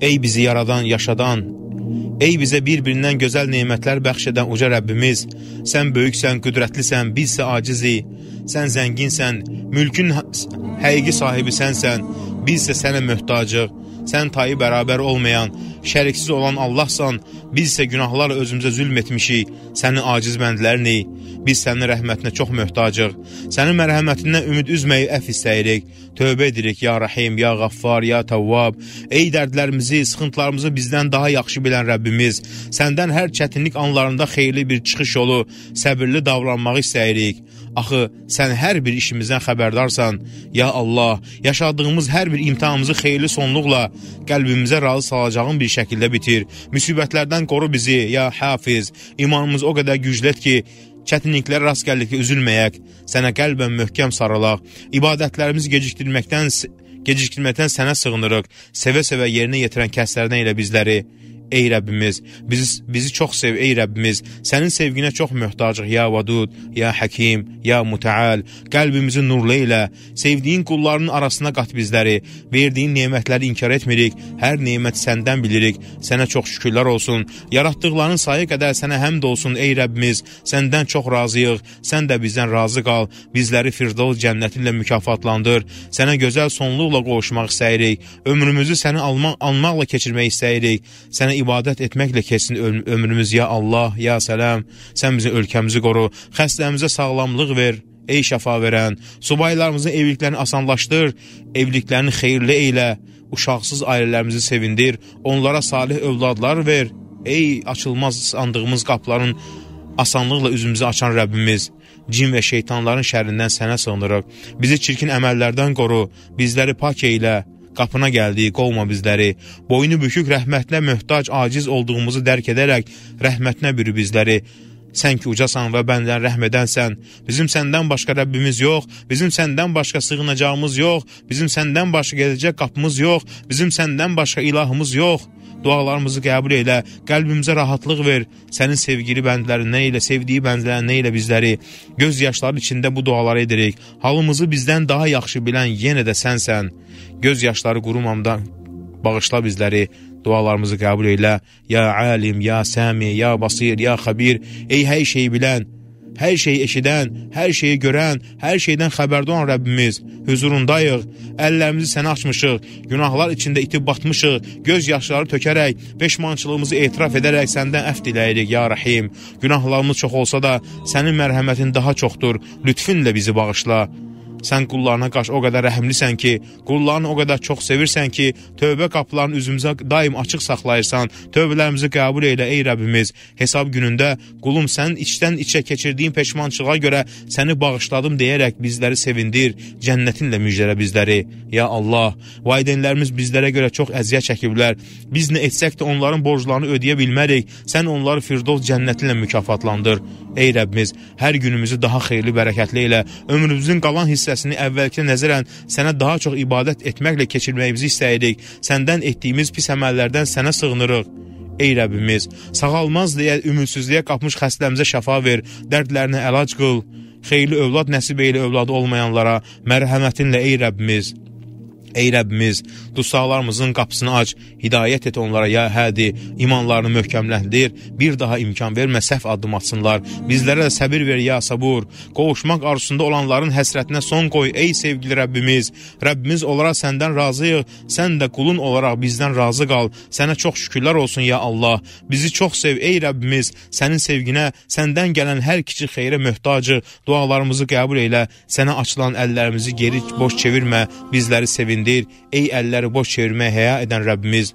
Ey bizi yaradan, yaşadan, ey bizə bir-birindən gözəl nemətlər bəxş edən uca Rəbbimiz, sən böyüksən, qüdrətlisən, bizsə acizi, sən zənginsən, mülkün həqiqi sahibi sənsən, bizsə sənə möhtacıq sən tayı bərabər olmayan, şəriksiz olan Allahsan, biz isə günahlarla özümüzə zülm etmişik, sənin aciz bəndlərini, biz sənin rəhmətinə çox möhtacıq, sənin mərhəmətindən ümid üzməyi əf istəyirik, tövbə edirik, ya Rəhim, ya Qaffar, ya Təvvab, ey dərdlərimizi, sıxıntılarımızı bizdən daha yaxşı bilən Rəbbimiz, səndən hər çətinlik anlarında xeyirli bir çıxış yolu, səbirli davranmağı istəyirik. Axı sən hər bir işimizdən xəbərdarsan. Ya Allah, yaşadığımız hər bir imtahanımızı xeyirli sonluqla qəlbimizə razı salacağın bir şəkildə bitir. Müsibətlərdən qoru bizi, ya Hafiz. İmanımız o qədər güclət ki, çətinliklər rast gəldikdə üzülməyək, sənə qəlbən möhkəm sarılaq, ibadətlərimizi gecikdirməkdən gecikdirməkdən sənə sığınırıq. Sevə-sevə yerinə yetirən kəslərinə elə bizləri Ey Rəbbimiz, bizi, bizi çox sev, ey Rəbbimiz. Sənin sevginə çox möhtacıq, ya Vadud, ya Həkim, ya Mütəal. Qəlbimizi nurlu elə, sevdiyin qullarının arasına qat bizləri. Verdiyin nemətləri inkar etmirik, hər nemət səndən bilirik. Sənə çox şükürlər olsun. Yaratdıqlarının sayı qədər sənə həmd olsun, ey Rəbbimiz. Səndən çox razıyıq, sən də bizdən razı qal. Bizləri Firdavs cənnəti ilə mükafatlandır. Sənə gözəl sonluqla qovuşmaq istəyirik. Ömrümüzü səni almaq, almaqla keçirmək istəyirik. Sənə ibadət etməklə keçsin ömrümüz ya Allah, ya Sələm. Sən bizim ölkəmizi qoru, xəstəmizə sağlamlıq ver. Ey şəfa verən, subaylarımızın evliliklərini asanlaşdır, evliliklərini xeyirli eylə, uşaqsız ailələrimizi sevindir, onlara salih övladlar ver. Ey açılmaz sandığımız qapların asanlıqla üzümüzü açan Rəbbimiz, cin və şeytanların şərindən sənə sığınırıq. Bizi çirkin əməllərdən qoru, bizləri pak eylə. Qapına gəldik, qovma bizləri. Boynu bükük rəhmətinə möhtac, aciz olduğumuzu dərk edərək rəhmətinə bürü bizləri. Sən ki ucasan və bəndən rəhm edənsən, bizim səndən başqa Rəbbimiz yox, bizim səndən başqa sığınacağımız yox, bizim səndən başqa gedəcək qapımız yox, bizim səndən başqa ilahımız yox.'' Dualarımızı qəbul elə, qəlbimizə rahatlıq ver. Sənin sevgili bəndlərinə elə, sevdiyi bəndlərinə elə bizləri göz yaşları içində bu duaları edirik. Halımızı bizdən daha yaxşı bilən yenə də sənsən. Göz yaşları qurumamdan bağışla bizləri dualarımızı qəbul elə. Ya alim, ya səmi, ya basir, ya xabir, ey hər şeyi bilən, hər şeyi eşidən, hər şeyi görən, hər şeydən xəbərdar olan Rəbbimiz, huzurundayıq, əllərimizi sənə açmışıq, günahlar içində itib batmışıq, göz yaşları tökərək, peşmançılığımızı etiraf edərək səndən əf diləyirik, ya Rəhim. Günahlarımız çox olsa da, sənin mərhəmətin daha çoxdur, lütfinlə bizi bağışla. Sən qullarına qarşı o qədər rəhimlisən ki, qullarını o qədər çox sevirsən ki, tövbə qapılarını üzümüzə daim açıq saxlayırsan. Tövbələrimizi qəbul elə ey Rəbbimiz. Hesab günündə qulum sənin içdən içə keçirdiyin peşmançılığa görə səni bağışladım deyərək bizləri sevindir, cənnətinlə müjdələ bizləri. Ya Allah, valideynlərimiz bizlərə görə çox əziyyət çəkiblər. Biz nə etsək də onların borclarını ödəyə bilmərik. Sən onları Firdovs cənnətinlə mükafatlandır. Ey Rəbbimiz, hər günümüzü daha xeyirli, bərəkətli elə. Ömrümüzün qalan hissəsini sürəsini əvvəlki nəzərən sənə daha çox ibadət etməklə keçirməyimizi istəyirik. Səndən etdiyimiz pis əməllərdən sənə sığınırıq. Ey Rəbbimiz, sağalmaz deyə ümidsizliyə qapmış xəstəmizə şəfa ver, dərdlərinə əlac qıl. Xeyirli övlad nəsib eylə övladı olmayanlara mərhəmətinlə ey Rəbbimiz. Ey Rəbbimiz, dusaqlarımızın qapısını aç, hidayət et onlara ya hədi, imanlarını möhkəmləndir, bir daha imkan vermə, səhv addım atsınlar. Bizlərə də səbir ver ya sabur. Qovuşmaq arzusunda olanların həsrətinə son qoy, ey sevgili Rəbbimiz. Rəbbimiz olaraq səndən razıyıq, sən də qulun olaraq bizdən razı qal. Sənə çox şükürlər olsun ya Allah. Bizi çox sev, ey Rəbbimiz. Sənin sevginə, səndən gələn hər kiçik xeyrə möhtacıq. Dualarımızı qəbul elə, sənə açılan əllərimizi geri boş çevirmə, bizləri sevin yerindir. Ey əlləri boş çevirməyə həya edən Rəbbimiz,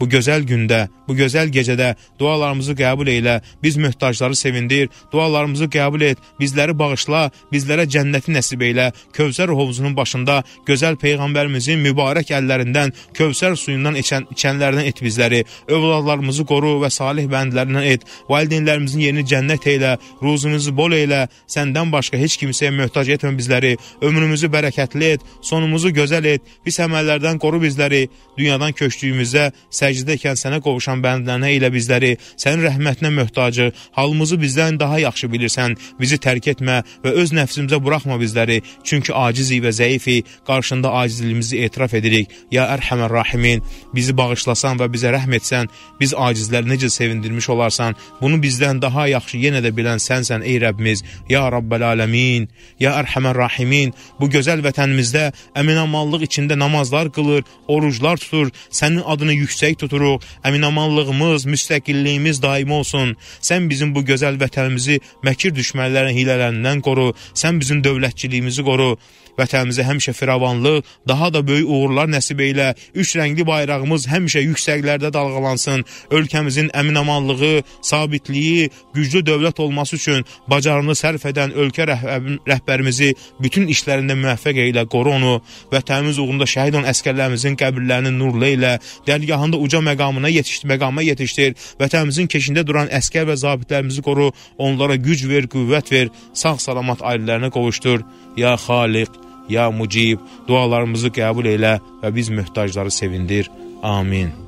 Bu gözəl gündə, bu gözəl gecədə dualarımızı qəbul eylə, biz möhtacları sevindir, dualarımızı qəbul et, bizləri bağışla, bizlərə cənnəti nəsib eylə, Kövsər hovuzunun başında gözəl Peyğəmbərimizin mübarək əllərindən, Kövsər suyundan içən, içənlərdən et bizləri, övladlarımızı qoru və salih bəndlərindən et, valideynlərimizin yerini cənnət eylə, ruzumuzu bol eylə, səndən başqa heç kimsəyə möhtac etmə bizləri, ömrümüzü bərəkətli et, sonumuzu gözəl et, pis əməllərdən qoru bizləri, dünyadan köçdüyümüzdə Səcdədəykən sənə qovuşan bəndlərinə elə bizləri, sənin rəhmətinə möhtacı, halımızı bizdən daha yaxşı bilirsən. Bizi tərk etmə və öz nəfsimizə buraxma bizləri, çünki acizik və zəifik, qarşında acizliyimizi etiraf edirik. Ya Ərhəmər Rahimin, bizi bağışlasan və bizə rəhm etsən, biz acizləri necə sevindirmiş olarsan, bunu bizdən daha yaxşı yenə də bilən sənsən ey Rəbbimiz. Ya Rabbel Aləmin, Ya Ərhəmər Rahimin, bu gözəl vətənimizdə əminamallıq içində namazlar qılır, oruclar tutur, sənin adını yüksək yüksək tuturuq. Əminamanlığımız, müstəqilliyimiz daim olsun. Sən bizim bu gözəl vətənimizi məkir düşmənlərin hilələrindən qoru. Sən bizim dövlətçiliyimizi qoru. Vətənimizə həmişə firavanlıq, daha da böyük uğurlar nəsib elə. Üç rəngli bayrağımız həmişə yüksəklərdə dalğalansın. Ölkəmizin əminamanlığı, sabitliyi, güclü dövlət olması üçün bacarını sərf edən ölkə rəhbərimizi bütün işlərində müvəffəq elə, qoru onu. Vətənimiz uğrunda şəhid olan əskərlərimizin qəbirlərini nurlu elə, dərgahında da uca məqamına yetişdir, məqama yetişdir. Vətənimizin keşində duran əskər və zabitlərimizi qoru, onlara güc ver, qüvvət ver, sağ-salamat ailələrinə qovuşdur. Ya Xaliq, ya Mucib, dualarımızı qəbul elə və biz möhtacları sevindir. Amin.